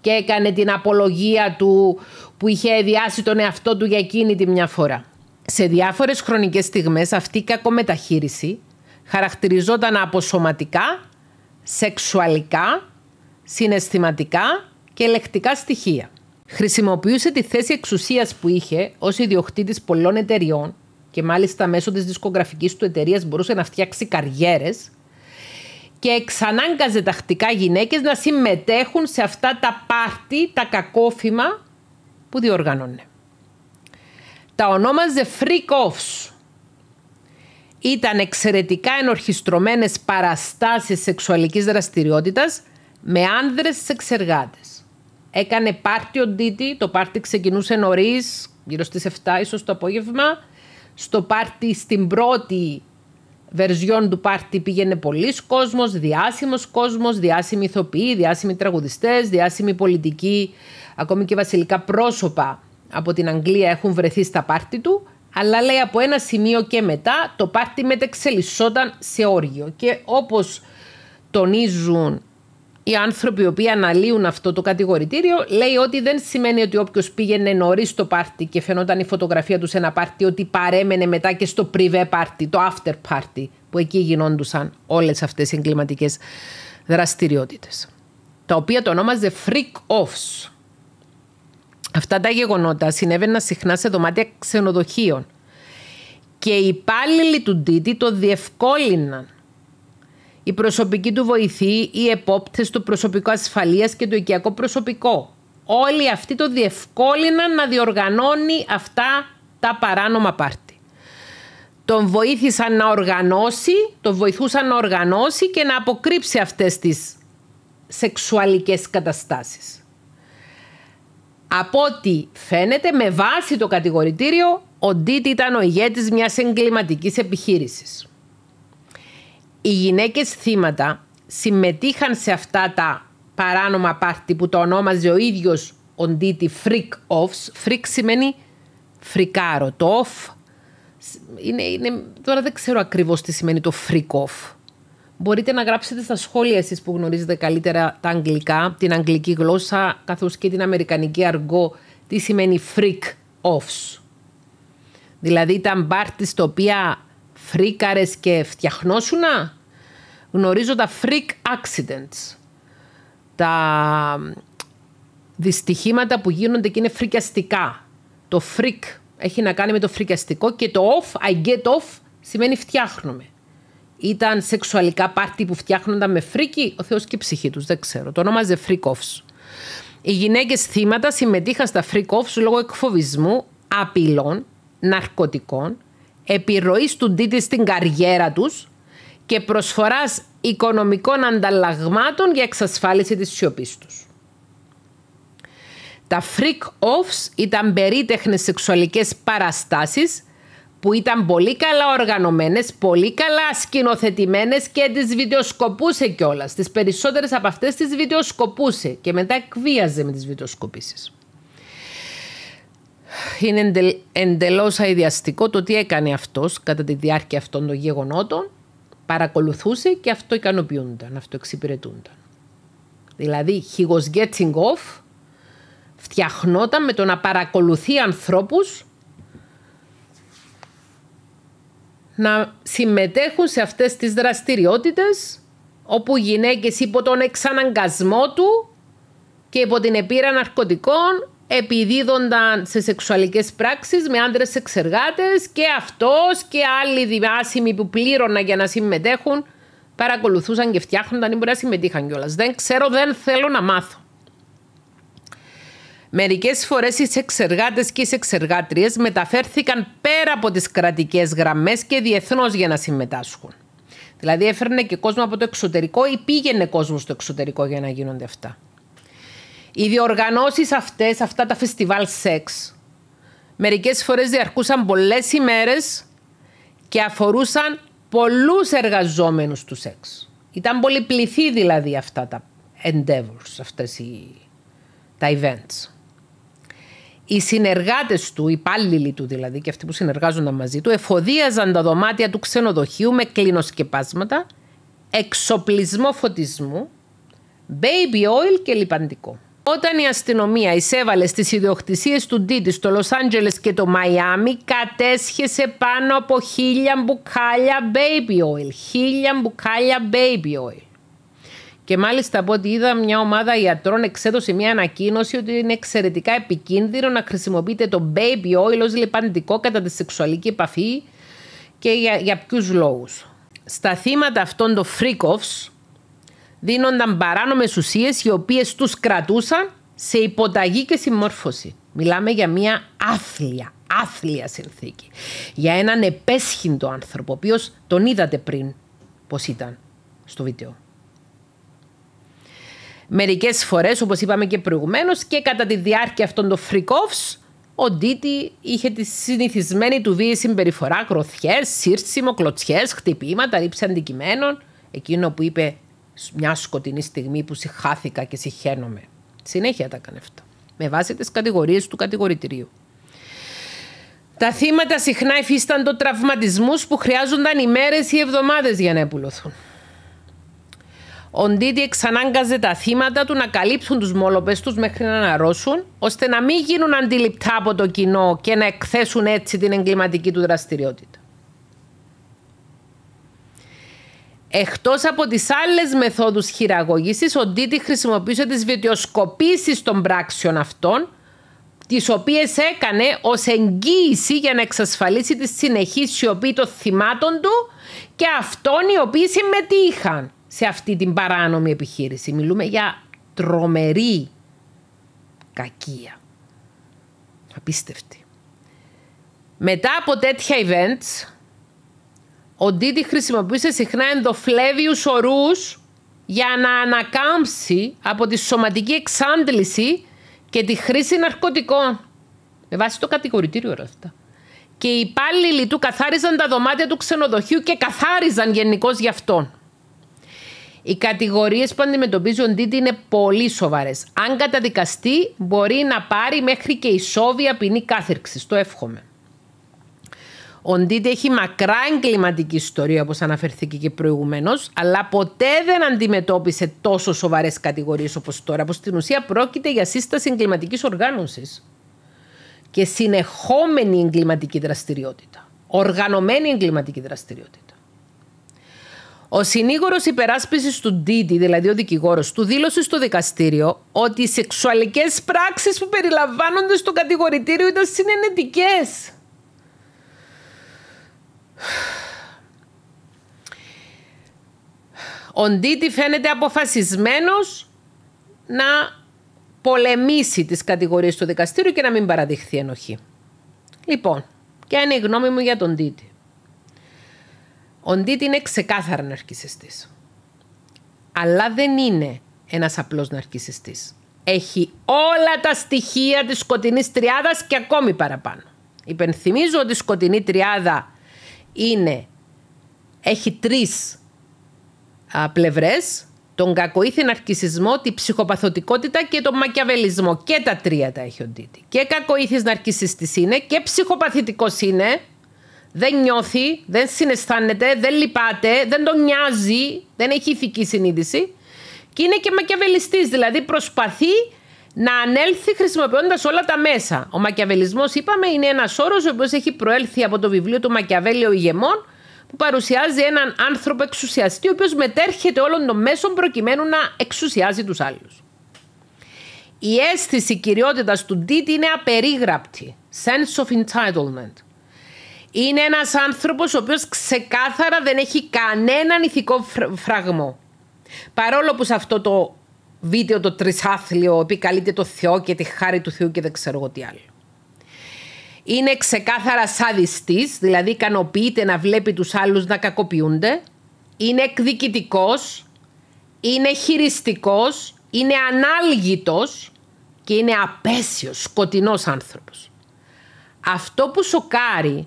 και έκανε την απολογία του που είχε εδιάσει τον εαυτό του για εκείνη τη μια φορά. Σε διάφορες χρονικές στιγμές αυτή η κακομεταχείριση χαρακτηριζόταν από σωματικά, σεξουαλικά, συναισθηματικά και λεκτικά στοιχεία. Χρησιμοποιούσε τη θέση εξουσίας που είχε ως ιδιοκτήτης πολλών εταιριών και μάλιστα μέσω της δισκογραφικής του εταιρείας μπορούσε να φτιάξει καριέρες και εξανάγκαζε τακτικά γυναίκες να συμμετέχουν σε αυτά τα πάρτι, τα κακόφημα που διοργανώνε. Τα ονόμαζε freak-offs. Ήταν εξαιρετικά ενορχιστρωμένες παραστάσεις σεξουαλικής δραστηριότητας με άνδρες σεξεργάτες. Έκανε πάρτι ο Ντίτι. Το πάρτι ξεκινούσε νωρίς, γύρω στις 7 ίσως το απόγευμα. Στο πάρτι στην πρώτη βερζιόν του πάρτι πήγαινε πολλοί κόσμος, διάσημος κόσμος, διάσημοι ηθοποιοί, διάσημοι τραγουδιστές, διάσημοι πολιτικοί, ακόμη και βασιλικά πρόσωπα από την Αγγλία έχουν βρεθεί στα πάρτι του. Αλλά λέει από ένα σημείο και μετά το πάρτι μετεξελισσόταν σε όργιο. Και όπως τονίζουν οι άνθρωποι οι οποίοι αναλύουν αυτό το κατηγορητήριο λέει ότι δεν σημαίνει ότι όποιος πήγαινε νωρίς στο πάρτι και φαινόταν η φωτογραφία του σε ένα πάρτι ότι παρέμενε μετά και στο πριβέ πάρτι, το after party που εκεί γινόντουσαν όλες αυτές οι εγκληματικές δραστηριότητες τα οποία το ονόμαζε freak offs. Αυτά τα γεγονότα συνέβαιναν συχνά σε δωμάτια ξενοδοχείων και οι υπάλληλοι του Ντίτι το διευκόλυναν η προσωπική του βοηθή οι επόπτες, του προσωπικού ασφαλείας και το οικιακό προσωπικό. Όλοι αυτοί το διευκόλυναν να διοργανώνει αυτά τα παράνομα πάρτι. Τον βοήθησαν να οργανώσει, τον βοηθούσαν να οργανώσει και να αποκρύψει αυτές τις σεξουαλικές καταστάσεις. Από ό,τι φαίνεται, με βάση το κατηγορητήριο, ο Ντίτ ήταν ο ηγέτης μιας εγκληματικής επιχείρησης οι γυναίκες θύματα συμμετείχαν σε αυτά τα παράνομα πάρτι που το ονόμαζε ο ίδιος ο Ντίτη freak offs. Freak σημαίνει φρικάρο. Το off είναι, είναι, τώρα δεν ξέρω ακριβώς τι σημαίνει το freak off. Μπορείτε να γράψετε στα σχόλια εσείς που γνωρίζετε καλύτερα τα αγγλικά, την αγγλική γλώσσα, καθώς και την αμερικανική αργό, τι σημαίνει freak offs. Δηλαδή ήταν πάρτι στο οποία φρίκαρες και φτιαχνόσουνα. Γνωρίζω τα freak accidents. Τα δυστυχήματα που γίνονται και είναι φρικιαστικά. Το freak έχει να κάνει με το φρικιαστικό και το off, I get off, σημαίνει φτιάχνουμε. Ήταν σεξουαλικά πάρτι που φτιάχνονταν με φρίκι, ο Θεός και η ψυχή τους, δεν ξέρω. Το ονόμαζε freak offs. Οι γυναίκες θύματα συμμετείχαν στα freak offs λόγω εκφοβισμού, απειλών, ναρκωτικών, Επιρροής του Ντίτη στην καριέρα τους και προσφοράς οικονομικών ανταλλαγμάτων για εξασφάλιση της σιωπη τους. Τα freak-offs ήταν περίτεχνες σεξουαλικές παραστάσεις που ήταν πολύ καλά οργανωμένες, πολύ καλά σκηνοθετημένες και τις βιντεοσκοπούσε κιόλας. Τις περισσότερες από αυτές τις βιντεοσκοπούσε και μετά εκβίαζε με τις βιντεοσκοπήσεις είναι εντελώς αειδιαστικό το τι έκανε αυτός κατά τη διάρκεια αυτών των γεγονότων. Παρακολουθούσε και αυτό ικανοποιούνταν, αυτό εξυπηρετούνταν. Δηλαδή, he was getting off, φτιαχνόταν με το να παρακολουθεί ανθρώπους να συμμετέχουν σε αυτές τις δραστηριότητες όπου γυναίκες υπό τον εξαναγκασμό του και υπό την επίρα ναρκωτικών επιδίδονταν σε σεξουαλικές πράξεις με άντρες εξεργάτες και αυτός και άλλοι διάσημοι που πλήρωνα για να συμμετέχουν παρακολουθούσαν και φτιάχνονταν ή μπορεί να συμμετείχαν κιόλας. Δεν ξέρω, δεν θέλω να μάθω. Μερικές φορές οι εξεργάτες και οι εξεργάτριες μεταφέρθηκαν πέρα από τις κρατικές γραμμές και διεθνώς για να συμμετάσχουν. Δηλαδή έφερνε και κόσμο από το εξωτερικό ή πήγαινε κόσμο στο εξωτερικό για να γίνονται αυτά. Οι διοργανώσεις αυτές, αυτά τα φεστιβάλ σεξ, μερικές φορές διαρκούσαν πολλές ημέρες και αφορούσαν πολλούς εργαζόμενους του σεξ. Ήταν πληθή δηλαδή αυτά τα endeavors, αυτές τα events. Οι συνεργάτες του, οι υπάλληλοι του δηλαδή και αυτοί που συνεργάζονταν μαζί του, εφοδίαζαν τα δωμάτια του ξενοδοχείου με κλινοσκεπάσματα, εξοπλισμό φωτισμού, baby oil και λιπαντικό. Όταν η αστυνομία εισέβαλε στις ιδιοκτησίες του Ντίτη στο Λος Άντζελες και το Μαϊάμι, κατέσχεσε πάνω από χίλια μπουκάλια baby oil. Χίλια μπουκάλια baby oil. Και μάλιστα από ό,τι είδα μια ομάδα ιατρών εξέδωσε μια ανακοίνωση ότι είναι εξαιρετικά επικίνδυνο να χρησιμοποιείτε το baby oil ως λιπαντικό κατά τη σεξουαλική επαφή και για, για ποιους λόγους. Στα θύματα αυτών των freak δίνονταν παράνομες ουσίες, οι οποίες τους κρατούσαν σε υποταγή και συμμόρφωση. Μιλάμε για μια άθλια, άθλια συνθήκη. Για έναν επέσχυντο άνθρωπο, ο οποίος τον είδατε πριν πώς ήταν στο βίντεο. Μερικές φορές, όπως είπαμε και προηγουμένως, και κατά τη διάρκεια αυτών των freak ο Ντίτι είχε τη συνηθισμένη του βίαιη συμπεριφορά, κροθιέ, σύρσιμο, κλωτσιές, χτυπήματα, ρήψη αντικειμένων. Εκείνο που είπε μια σκοτεινή στιγμή που συχάθηκα και συχαίνομαι. Συνέχεια τα έκανε αυτά. Με βάση τις κατηγορίες του κατηγορητηρίου. Τα θύματα συχνά υφίστανται τραυματισμούς που χρειάζονταν ημέρες ή εβδομάδες για να επουλωθούν. Ο Ντίτι εξανάγκαζε τα θύματα του να καλύψουν τους μόλοπες τους μέχρι να αναρρώσουν, ώστε να μην γίνουν αντιληπτά από το κοινό και να εκθέσουν έτσι την εγκληματική του δραστηριότητα. Εκτός από τις άλλες μεθόδους χειραγώγησης, ο Ντίτι χρησιμοποίησε τις βιντεοσκοπήσεις των πράξεων αυτών, τις οποίες έκανε ως εγγύηση για να εξασφαλίσει τη συνεχή σιωπή των θυμάτων του και αυτών οι οποίοι συμμετείχαν σε αυτή την παράνομη επιχείρηση. Μιλούμε για τρομερή κακία. Απίστευτη. Μετά από τέτοια events, ο Ντίτι χρησιμοποιούσε συχνά ενδοφλέβιους ορούς για να ανακάμψει από τη σωματική εξάντληση και τη χρήση ναρκωτικών. Με βάση το κατηγορητήριο όλα αυτά. Και οι υπάλληλοι του καθάριζαν τα δωμάτια του ξενοδοχείου και καθάριζαν γενικώς γι' αυτόν. Οι κατηγορίες που αντιμετωπίζει ο Ντίτι είναι πολύ σοβαρές. Αν καταδικαστεί, μπορεί να πάρει μέχρι και ισόβια ποινή κάθερξης. Το εύχομαι. Ο Ντίτι έχει μακρά εγκληματική ιστορία, όπως αναφερθήκε και προηγουμένως, αλλά ποτέ δεν αντιμετώπισε τόσο σοβαρές κατηγορίες όπως τώρα, που στην ουσία πρόκειται για σύσταση εγκληματικής οργάνωσης και συνεχόμενη εγκληματική δραστηριότητα. Οργανωμένη εγκληματική δραστηριότητα. Ο συνήγορος υπεράσπισης του Ντίτι, δηλαδή ο δικηγόρος του, δήλωσε στο δικαστήριο ότι οι σεξουαλικές πράξεις που περιλαμβάνονται στο κατηγορητήριο ήταν συνενετικές. Ο Ντίτι φαίνεται αποφασισμένος να πολεμήσει τις κατηγορίες του δικαστήριου και να μην παραδειχθεί ενοχή. Λοιπόν, ποια είναι η γνώμη μου για τον Ντίτι. Ο Ντίτι είναι ξεκάθαρα ναρκισιστής. Αλλά δεν είναι ένας απλός ναρκισιστής. Έχει όλα τα στοιχεία της σκοτεινής τριάδας και ακόμη παραπάνω. Υπενθυμίζω ότι η σκοτεινή τριάδα είναι, έχει τρεις α, πλευρές, τον κακοήθη ναρκισισμό, τη ψυχοπαθωτικότητα και τον μακιαβελισμό. Και τα τρία τα έχει ο Ντίτη. Και κακοήθης ναρκισιστής είναι και ψυχοπαθητικός είναι. Δεν νιώθει, δεν συναισθάνεται, δεν λυπάται, δεν τον νοιάζει, δεν έχει ηθική συνείδηση. Και είναι και μακιαβελιστής, δηλαδή προσπαθεί να ανέλθει χρησιμοποιώντας όλα τα μέσα. Ο μακιαβελισμός, είπαμε, είναι ένας όρος ο οποίος έχει προέλθει από το βιβλίο του Μακιαβέλιο Ηγεμών, που παρουσιάζει έναν άνθρωπο εξουσιαστή, ο οποίος μετέρχεται όλων των μέσων προκειμένου να εξουσιάζει τους άλλους. Η αίσθηση κυριότητας του Ντίτ είναι απερίγραπτη. Sense of entitlement. Είναι ένας άνθρωπος ο οποίος ξεκάθαρα δεν έχει κανέναν ηθικό φραγμό. Παρόλο που σε αυτό το βίντεο το τρισάθλιο, επικαλείται το Θεό και τη χάρη του Θεού και δεν ξέρω εγώ τι άλλο. Είναι ξεκάθαρα σάδιστης, δηλαδή ικανοποιείται να βλέπει τους άλλους να κακοποιούνται. Είναι εκδικητικός, είναι χειριστικός, είναι ανάλγητος και είναι απέσιος, σκοτεινός άνθρωπος. Αυτό που σοκάρει,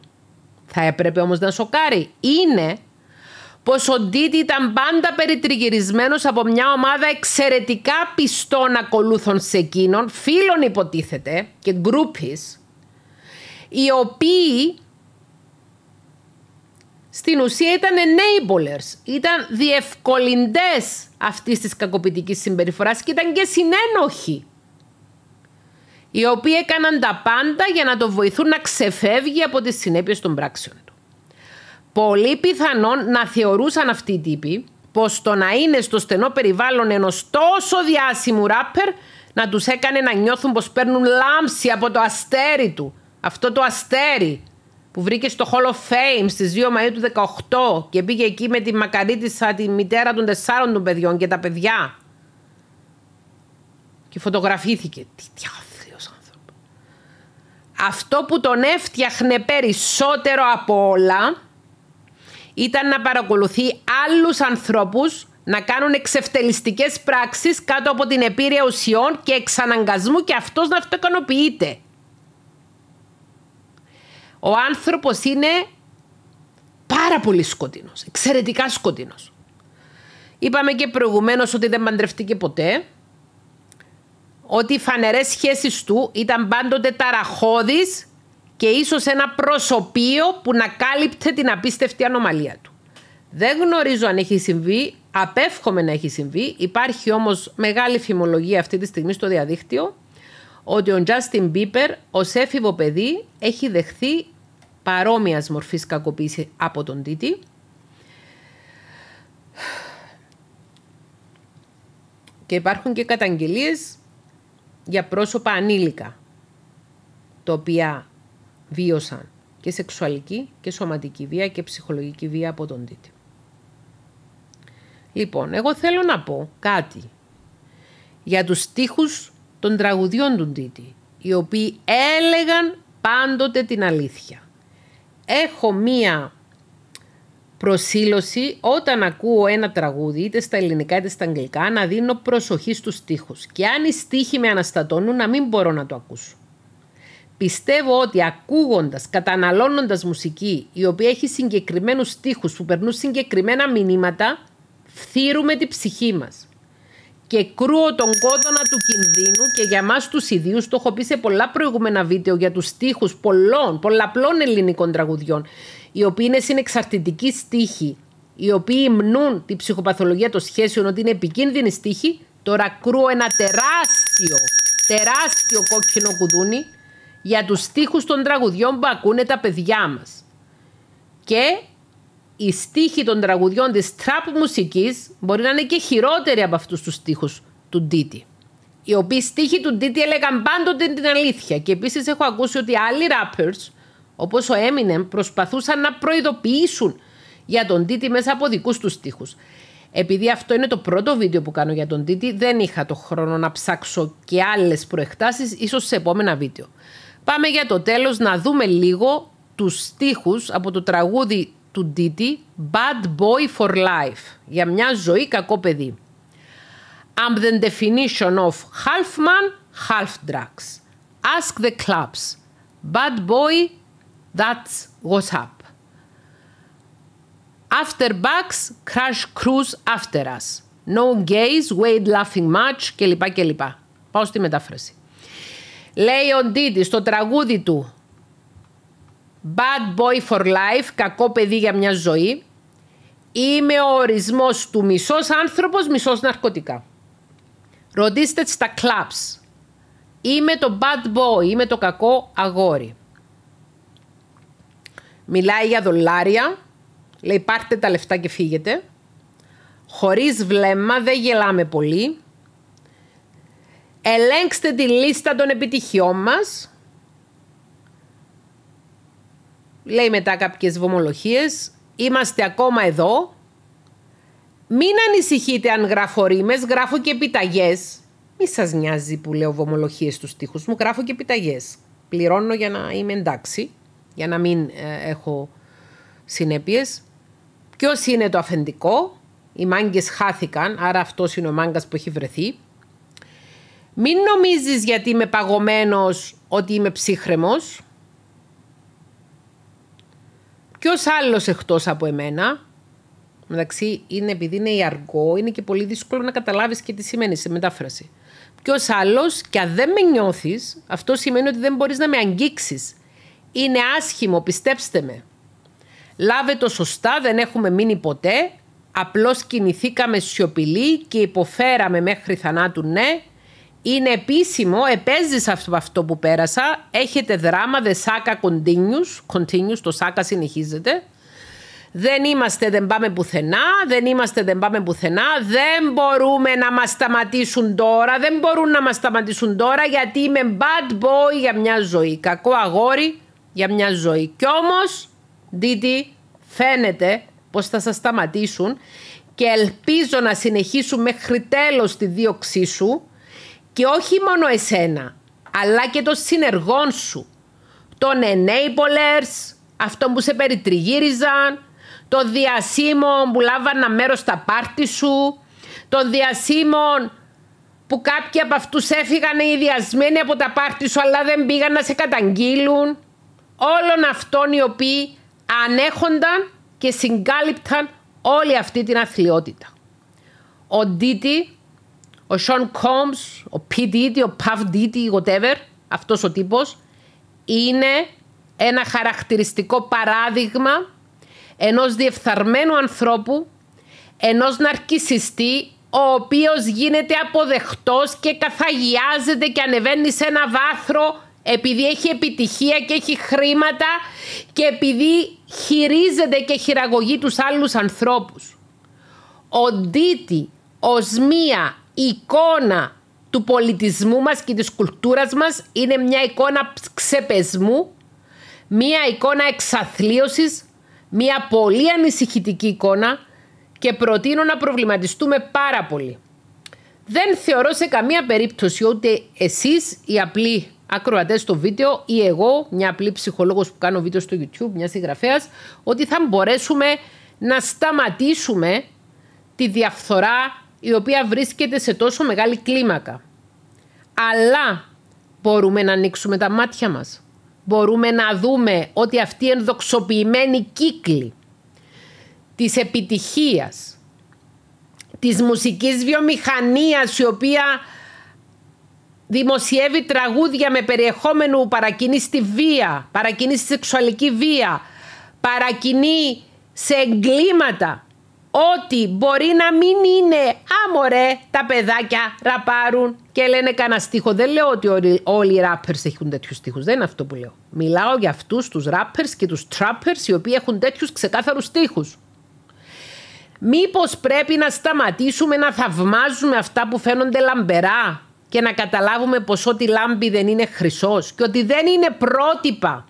θα έπρεπε όμως να σοκάρει, είναι πως ο Ντίτι ήταν πάντα περιτριγυρισμένος από μια ομάδα εξαιρετικά πιστών ακολούθων σε εκείνον, φίλων υποτίθεται και groupies, οι οποίοι στην ουσία ήταν enablers, ήταν διευκολυντές αυτής της κακοποιητικής συμπεριφοράς και ήταν και συνένοχοι οι οποίοι έκαναν τα πάντα για να το βοηθούν να ξεφεύγει από τις συνέπειες των πράξεων. Πολύ πιθανόν να θεωρούσαν αυτοί οι τύποι πως το να είναι στο στενό περιβάλλον ενός τόσο διάσημου ράπερ να τους έκανε να νιώθουν πως παίρνουν λάμψη από το αστέρι του. Αυτό το αστέρι που βρήκε στο Hall of Fame στις 2 Μαου του 18 και πήγε εκεί με τη Μακαρίτησα, τη μητέρα των τεσσάρων των παιδιών και τα παιδιά. Και φωτογραφήθηκε. Τι, τι άνθρωπο. Αυτό που τον έφτιαχνε περισσότερο από όλα ήταν να παρακολουθεί άλλους ανθρώπους να κάνουν εξευτελιστικές πράξεις κάτω από την επίρρεια ουσιών και εξαναγκασμού και αυτός να αυτοκανοποιείται. Ο άνθρωπος είναι πάρα πολύ σκοτεινός, εξαιρετικά σκοτεινός. Είπαμε και προηγουμένως ότι δεν παντρευτήκε ποτέ, ότι οι φανερές σχέσεις του ήταν πάντοτε ταραχώδεις και ίσως ένα προσωπείο που να κάλυπτε την απίστευτη ανομαλία του. Δεν γνωρίζω αν έχει συμβεί, απέφχομαι να έχει συμβεί. Υπάρχει όμως μεγάλη φημολογία αυτή τη στιγμή στο διαδίκτυο ότι ο Justin Bieber ως έφηβο παιδί έχει δεχθεί παρόμοιας μορφής κακοποίηση από τον Τίτη. Και υπάρχουν και καταγγελίες για πρόσωπα ανήλικα, τα οποία βίωσαν και σεξουαλική και σωματική βία και ψυχολογική βία από τον Τίτη. Λοιπόν, εγώ θέλω να πω κάτι για τους στίχους των τραγουδιών του Τίτη, οι οποίοι έλεγαν πάντοτε την αλήθεια. Έχω μία προσήλωση όταν ακούω ένα τραγούδι, είτε στα ελληνικά είτε στα αγγλικά, να δίνω προσοχή στους στίχους. Και αν οι στίχοι με αναστατώνουν, να μην μπορώ να το ακούσω. Πιστεύω ότι ακούγοντας, καταναλώνοντας μουσική η οποία έχει συγκεκριμένους στίχους που περνούν συγκεκριμένα μηνύματα, φθύρουμε την ψυχή μας. Και κρούω τον κόδωνα του κινδύνου και για μας τους Ιδιού. το έχω πει σε πολλά προηγούμενα βίντεο για τους στίχους πολλών, πολλαπλών ελληνικών τραγουδιών, οι οποίοι είναι συνεξαρτητικοί στίχοι, οι οποίοι υμνούν την ψυχοπαθολογία των σχέσεων ότι είναι επικίνδυνη στίχη, τώρα κρούω ένα τεράστιο, τεράστιο κόκκινο κουδούνι, για τους στίχους των τραγουδιών που ακούνε τα παιδιά μας. Και οι στίχοι των τραγουδιών της τραπ μουσικής μπορεί να είναι και χειρότεροι από αυτούς τους στίχους του Ντίτη. Οι οποίοι στίχοι του Ντίτη έλεγαν πάντοτε την αλήθεια. Και επίσης έχω ακούσει ότι άλλοι rappers, όπως ο Eminem, προσπαθούσαν να προειδοποιήσουν για τον Ντίτι μέσα από δικούς τους στίχους. Επειδή αυτό είναι το πρώτο βίντεο που κάνω για τον Τίτη, δεν είχα το χρόνο να ψάξω και άλλες προεκτάσεις, ίσως σε επόμενα βίντεο. Πάμε για το τέλος να δούμε λίγο τους στίχους από το τραγούδι του Ντίτι «Bad Boy for Life» για μια ζωή κακό παιδί. I'm the definition of half man, half drugs. Ask the clubs. Bad boy, that's what's up. After bugs, crash cruise after us. No gays, wait laughing much κλπ. Πάω στη μετάφραση. Λέει ο Ντίτης στο τραγούδι του Bad boy for life, κακό παιδί για μια ζωή. Είμαι ο ορισμός του μισός άνθρωπος, μισός ναρκωτικά. Ρωτήστε στα κλαμπς. Είμαι το bad boy, είμαι το κακό αγόρι. Μιλάει για δολάρια. Λέει πάρτε τα λεφτά και φύγετε. Χωρίς βλέμμα, δεν γελάμε πολύ. Ελέγξτε τη λίστα των επιτυχιών μας. Λέει μετά κάποιες βομολογίες. Είμαστε ακόμα εδώ. Μην ανησυχείτε αν γράφω ρήμες, γράφω και επιταγές. Μη σας νοιάζει που λέω βομολογίες στους στίχους μου, γράφω και επιταγές. Πληρώνω για να είμαι εντάξει, για να μην ε, έχω συνέπειες. Ποιος είναι το αφεντικό, οι μάγκες χάθηκαν, άρα αυτός είναι ο μάγκας που έχει βρεθεί. Μην νομίζεις γιατί είμαι παγωμένος ότι είμαι ψύχρεμος. Ποιος άλλος εκτός από εμένα. Μεταξύ είναι επειδή είναι αργό, είναι και πολύ δύσκολο να καταλάβεις και τι σημαίνει σε μετάφραση. Ποιος άλλος και αν δεν με νιώθεις, αυτό σημαίνει ότι δεν μπορείς να με αγγίξεις. Είναι άσχημο, πιστέψτε με. Λάβε το σωστά, δεν έχουμε μείνει ποτέ. Απλώς κινηθήκαμε σιωπηλοί και υποφέραμε μέχρι θανάτου ναι είναι επίσημο, επέζησα αυτό, που πέρασα. Έχετε δράμα, the saga continues, το σάκα συνεχίζεται. Δεν είμαστε, δεν πάμε πουθενά, δεν είμαστε, δεν πάμε πουθενά, δεν μπορούμε να μας σταματήσουν τώρα, δεν μπορούν να μας σταματήσουν τώρα γιατί είμαι bad boy για μια ζωή, κακό αγόρι για μια ζωή. Κι όμως, Δίτη, φαίνεται πως θα σας σταματήσουν και ελπίζω να συνεχίσουν μέχρι τέλος τη δίωξή σου, και όχι μόνο εσένα, αλλά και των συνεργών σου, των enablers, αυτών που σε περιτριγύριζαν, των διασύμων που λάβανα μέρος στα πάρτι σου, των διασύμων που κάποιοι από αυτούς έφυγαν ιδιασμένοι από τα πάρτι σου αλλά δεν πήγαν να σε καταγγείλουν. Όλων αυτών οι οποίοι ανέχονταν και συγκάλυπταν όλη αυτή την αθλειότητα. Ο Ντίτι ο Σον Κόμς, ο P. ο Παβ Diddy, whatever, αυτός ο τύπος, είναι ένα χαρακτηριστικό παράδειγμα ενός διεφθαρμένου ανθρώπου, ενός ναρκισιστή, ο οποίος γίνεται αποδεχτός και καθαγιάζεται και ανεβαίνει σε ένα βάθρο επειδή έχει επιτυχία και έχει χρήματα και επειδή χειρίζεται και χειραγωγεί τους άλλους ανθρώπους. Ο Ντίτη, μία Σμία, η εικόνα του πολιτισμού μας και της κουλτούρας μας είναι μια εικόνα ξεπεσμού, μια εικόνα εξαθλίωσης, μια πολύ ανησυχητική εικόνα και προτείνω να προβληματιστούμε πάρα πολύ. Δεν θεωρώ σε καμία περίπτωση ούτε εσείς οι απλοί ακροατε στο βίντεο ή εγώ, μια απλή ψυχολόγος που κάνω βίντεο στο YouTube, μια συγγραφέας, ότι θα μπορέσουμε να σταματήσουμε τη διαφθορά, η οποία βρίσκεται σε τόσο μεγάλη κλίμακα. Αλλά μπορούμε να ανοίξουμε τα μάτια μας. Μπορούμε να δούμε ότι αυτή η ενδοξοποιημένη κύκλη της επιτυχίας, της μουσικής βιομηχανίας η οποία δημοσιεύει τραγούδια με περιεχόμενο παρακινεί στη βία, παρακινεί στη σεξουαλική βία, παρακινεί σε εγκλήματα ότι μπορεί να μην είναι άμορε τα παιδάκια ραπάρουν και λένε κανένα στίχο. Δεν λέω ότι όλοι, οι rappers έχουν τέτοιους στίχους. Δεν είναι αυτό που λέω. Μιλάω για αυτούς, τους rappers και τους trappers οι οποίοι έχουν τέτοιους ξεκάθαρους στίχους. Μήπως πρέπει να σταματήσουμε να θαυμάζουμε αυτά που φαίνονται λαμπερά και να καταλάβουμε πως ό,τι λάμπει δεν είναι χρυσός και ότι δεν είναι πρότυπα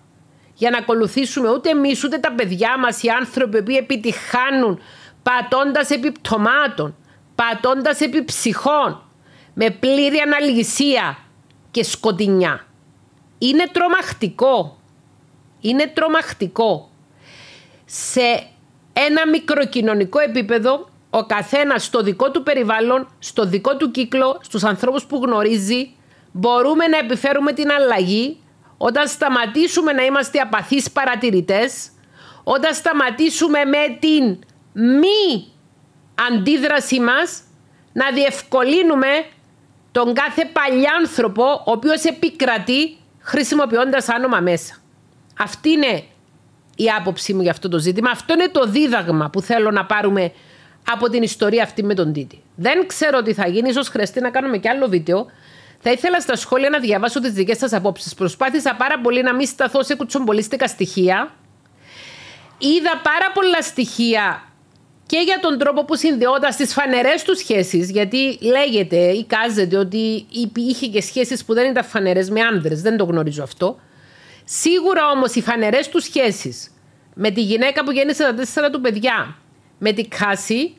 για να ακολουθήσουμε ούτε εμείς ούτε τα παιδιά μας οι άνθρωποι που επιτυχάνουν πατώντας επί πτωμάτων, πατώντας επί ψυχών, με πλήρη αναλυσία και σκοτεινιά. Είναι τρομακτικό. Είναι τρομακτικό. Σε ένα μικροκοινωνικό επίπεδο, ο καθένας στο δικό του περιβάλλον, στο δικό του κύκλο, στους ανθρώπους που γνωρίζει, μπορούμε να επιφέρουμε την αλλαγή όταν σταματήσουμε να είμαστε απαθείς παρατηρητές, όταν σταματήσουμε με την μη αντίδρασή μας να διευκολύνουμε τον κάθε παλιάνθρωπο ο οποίος επικρατεί χρησιμοποιώντας άνομα μέσα. Αυτή είναι η άποψή μου για αυτό το ζήτημα. Αυτό είναι το δίδαγμα που θέλω να πάρουμε από την ιστορία αυτή με τον Τίτη. Δεν ξέρω τι θα γίνει, ίσως χρειαστεί να κάνουμε και άλλο βίντεο. Θα ήθελα στα σχόλια να διαβάσω τις δικές σας απόψεις. Προσπάθησα πάρα πολύ να μην σταθώ σε κουτσομπολίστικα στοιχεία. Είδα πάρα πολλά στοιχεία και για τον τρόπο που συνδεόταν στις φανερές του σχέσεις. Γιατί λέγεται ή κάζεται ότι είχε και σχέσεις που δεν ήταν φανερές με άνδρε, δεν το γνωρίζω αυτό. Σίγουρα όμως οι φανερές του σχέσεις με τη γυναίκα που γέννησε τα τέσσερα του παιδιά, με την Κάση,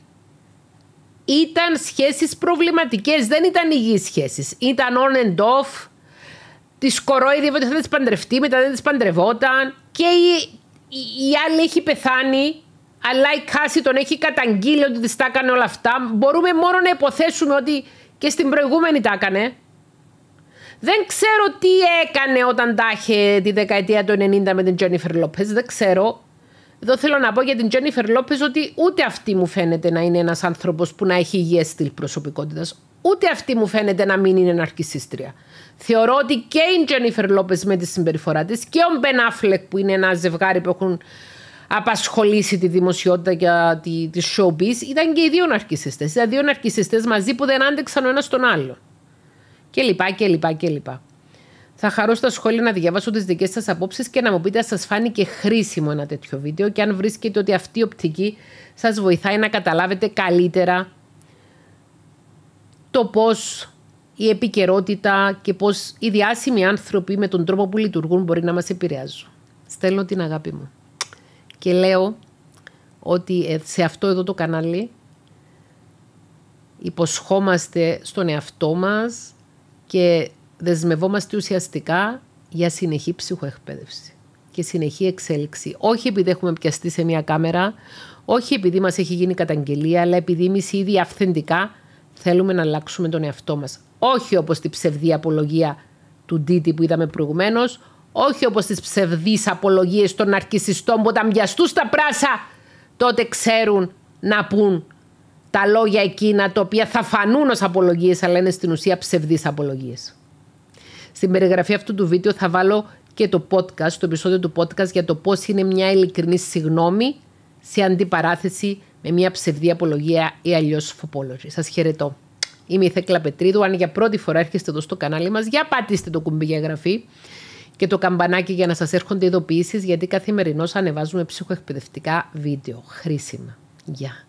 ήταν σχέσει προβληματικές. Δεν ήταν υγιείς σχέσεις. Ήταν on and off. Τη ότι θα της παντρευτεί, μετά δεν της παντρευόταν. Και η, η άλλη έχει πεθάνει αλλά η Κάση τον έχει καταγγείλει ότι της τα έκανε όλα αυτά. Μπορούμε μόνο να υποθέσουμε ότι και στην προηγούμενη τα έκανε. Δεν ξέρω τι έκανε όταν τα είχε τη δεκαετία του 90 με την Τζένιφερ Λόπες. Δεν ξέρω. Εδώ θέλω να πω για την Τζένιφερ Λόπες ότι ούτε αυτή μου φαίνεται να είναι ένας άνθρωπος που να έχει υγιές στυλ προσωπικότητας. Ούτε αυτή μου φαίνεται να μην είναι αναρκησίστρια. Θεωρώ ότι και η Τζένιφερ Λόπες με τη συμπεριφορά της και ο Μπεν Αφλεκ που είναι ένα ζευγάρι που έχουν απασχολήσει τη δημοσιότητα για τη, της showbiz ήταν και οι δύο ναρκισιστές. Ήταν δύο ναρκισιστές μαζί που δεν άντεξαν ο ένας τον άλλο. Και λοιπά και λοιπά και λοιπά. Θα χαρώ στα σχόλια να διαβάσω τις δικές σας απόψεις και να μου πείτε αν σας φάνηκε χρήσιμο ένα τέτοιο βίντεο και αν βρίσκετε ότι αυτή η οπτική σας βοηθάει να καταλάβετε καλύτερα το πώς η επικαιρότητα και πώς οι διάσημοι άνθρωποι με τον τρόπο που λειτουργούν μπορεί να μας επηρεάζουν. Στέλνω την αγάπη μου. Και λέω ότι ε, σε αυτό εδώ το κανάλι υποσχόμαστε στον εαυτό μας και δεσμευόμαστε ουσιαστικά για συνεχή ψυχοεκπαίδευση και συνεχή εξέλιξη. Όχι επειδή έχουμε πιαστεί σε μια κάμερα, όχι επειδή μας έχει γίνει καταγγελία, αλλά επειδή εμείς ήδη αυθεντικά θέλουμε να αλλάξουμε τον εαυτό μας. Όχι όπως τη ψευδή απολογία του Ντίτη που είδαμε προηγουμένως, όχι όπως τις ψευδείς απολογίες των αρκισιστών που όταν στα πράσα τότε ξέρουν να πούν τα λόγια εκείνα τα οποία θα φανούν ως απολογίες αλλά είναι στην ουσία ψευδείς απολογίες. Στην περιγραφή αυτού του βίντεο θα βάλω και το podcast, το επεισόδιο του podcast για το πώς είναι μια ειλικρινή συγνώμη σε αντιπαράθεση με μια ψευδή απολογία ή αλλιώς φοπόλογη. Σας χαιρετώ. Είμαι η αλλιω φοπολογη σας χαιρετω Πετρίδου. Αν για πρώτη φορά έρχεστε εδώ στο κανάλι μας, για πατήστε το κουμπί για εγγραφή και το καμπανάκι για να σας έρχονται ειδοποιήσεις γιατί καθημερινώς ανεβάζουμε ψυχοεκπαιδευτικά βίντεο χρήσιμα. Γεια!